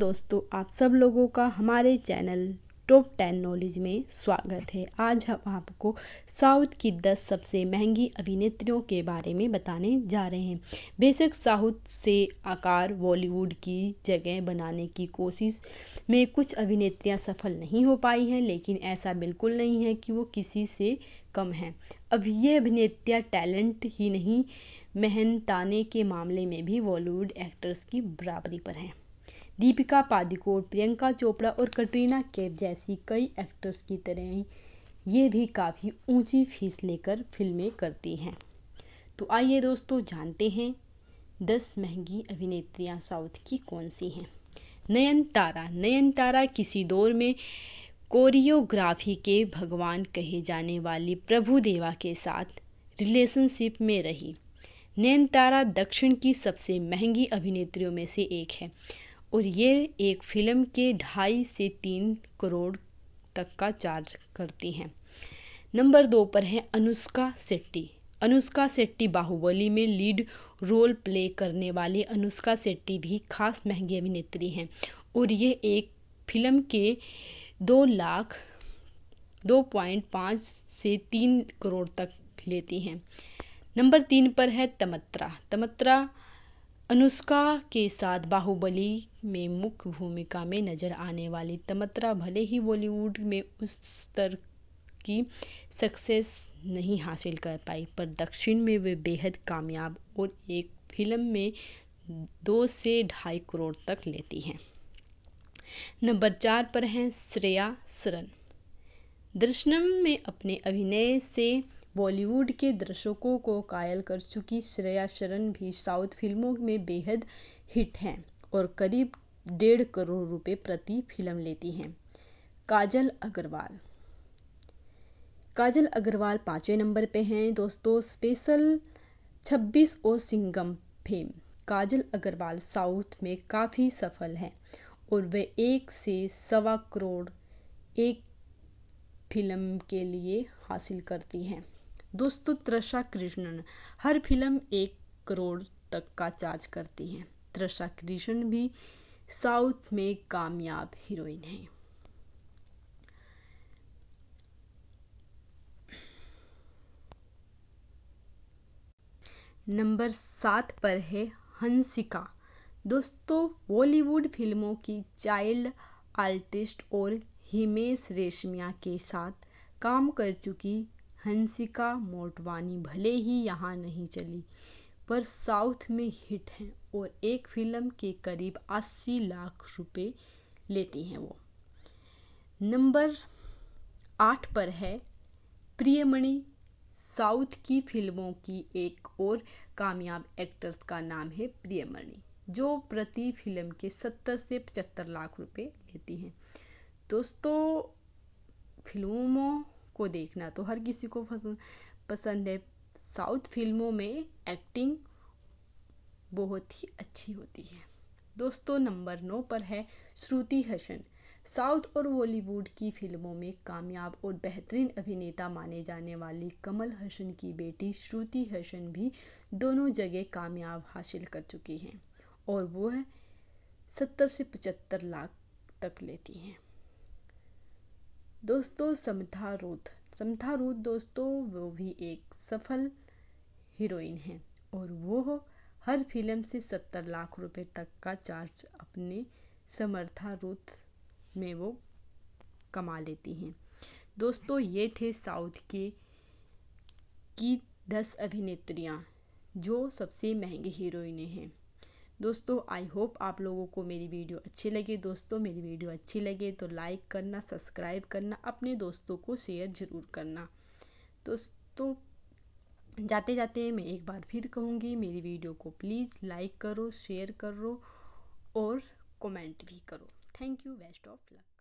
दोस्तों आप सब लोगों का हमारे चैनल टॉप टेन नॉलेज में स्वागत है आज हम आपको साउथ की दस सबसे महंगी अभिनेत्रियों के बारे में बताने जा रहे हैं बेशक साउथ से आकार बॉलीवुड की जगह बनाने की कोशिश में कुछ अभिनेत्रियां सफल नहीं हो पाई हैं लेकिन ऐसा बिल्कुल नहीं है कि वो किसी से कम हैं अब ये अभिनेत्रियाँ टैलेंट ही नहीं मेहनताने के मामले में भी बॉलीवुड एक्टर्स की बराबरी पर हैं दीपिका पादुकोण प्रियंका चोपड़ा और कटरीना कैफ जैसी कई एक्ट्रेस की तरह ही ये भी काफ़ी ऊंची फीस लेकर फिल्में करती हैं तो आइए दोस्तों जानते हैं दस महंगी अभिनेत्रियां साउथ की कौन सी हैं नयन तारा नयन तारा किसी दौर में कोरियोग्राफी के भगवान कहे जाने वाली प्रभु देवा के साथ रिलेशनशिप में रही नयनतारा दक्षिण की सबसे महंगी अभिनेत्रियों में से एक है और ये एक फ़िल्म के ढाई से तीन करोड़ तक का चार्ज करती हैं नंबर दो पर है अनुष्का शेट्टी अनुष्का शेट्टी बाहुबली में लीड रोल प्ले करने वाली अनुष्का शेट्टी भी खास महंगी अभिनेत्री हैं और ये एक फिल्म के दो लाख दो पॉइंट पाँच से तीन करोड़ तक लेती हैं नंबर तीन पर है तमत्रा तमत्रा अनुष्का के साथ बाहुबली में मुख्य भूमिका में नज़र आने वाली तमत्रा भले ही बॉलीवुड में उस स्तर की सक्सेस नहीं हासिल कर पाई पर दक्षिण में वे बेहद कामयाब और एक फिल्म में दो से ढाई करोड़ तक लेती हैं नंबर चार पर हैं श्रेया सरन दर्शनम में अपने अभिनय से बॉलीवुड के दर्शकों को कायल कर चुकी श्रेया शरण भी साउथ फिल्मों में बेहद हिट हैं और करीब डेढ़ करोड़ रुपए प्रति फिल्म लेती हैं काजल अग्रवाल काजल अग्रवाल पाँचवें नंबर पे हैं दोस्तों स्पेशल 26 और सिंगम फेम काजल अग्रवाल साउथ में काफ़ी सफल हैं और वे एक से सवा करोड़ एक फिल्म के लिए हासिल करती हैं दोस्तों त्रषा कृष्णन हर फिल्म एक करोड़ तक का चार्ज करती हैं त्रषा कृष्णन भी साउथ में कामयाब हीरोइन हैं नंबर सात पर है हंसिका दोस्तों बॉलीवुड फिल्मों की चाइल्ड आर्टिस्ट और हिमेश रेशमिया के साथ काम कर चुकी हंसिका मोटवानी भले ही यहाँ नहीं चली पर साउथ में हिट हैं और एक फ़िल्म के करीब अस्सी लाख रुपए लेती हैं वो नंबर आठ पर है प्रियमणि साउथ की फिल्मों की एक और कामयाब एक्ट्रेस का नाम है प्रियमणि जो प्रति फिल्म के सत्तर से पचहत्तर लाख रुपए लेती हैं दोस्तों फिल्मों को देखना तो हर किसी को पसंद है साउथ फिल्मों में एक्टिंग बहुत ही अच्छी होती है दोस्तों नंबर नौ पर है श्रुति हसन साउथ और बॉलीवुड की फिल्मों में कामयाब और बेहतरीन अभिनेता माने जाने वाली कमल हसन की बेटी श्रुति हसन भी दोनों जगह कामयाब हासिल कर चुकी हैं और वो है सत्तर से पचहत्तर लाख तक लेती हैं दोस्तों समथा रूथ समथा रूथ दोस्तों वो भी एक सफल हीरोइन है और वो हर फिल्म से सत्तर लाख रुपए तक का चार्ज अपने समर्था रूथ में वो कमा लेती हैं दोस्तों ये थे साउथ के की दस अभिनेत्रियाँ जो सबसे महंगी हीरोइनें हैं दोस्तों आई होप आप लोगों को मेरी वीडियो अच्छी लगे दोस्तों मेरी वीडियो अच्छी लगे तो लाइक करना सब्सक्राइब करना अपने दोस्तों को शेयर ज़रूर करना दोस्तों जाते जाते मैं एक बार फिर कहूँगी मेरी वीडियो को प्लीज़ लाइक करो शेयर करो और कमेंट भी करो thank you best of luck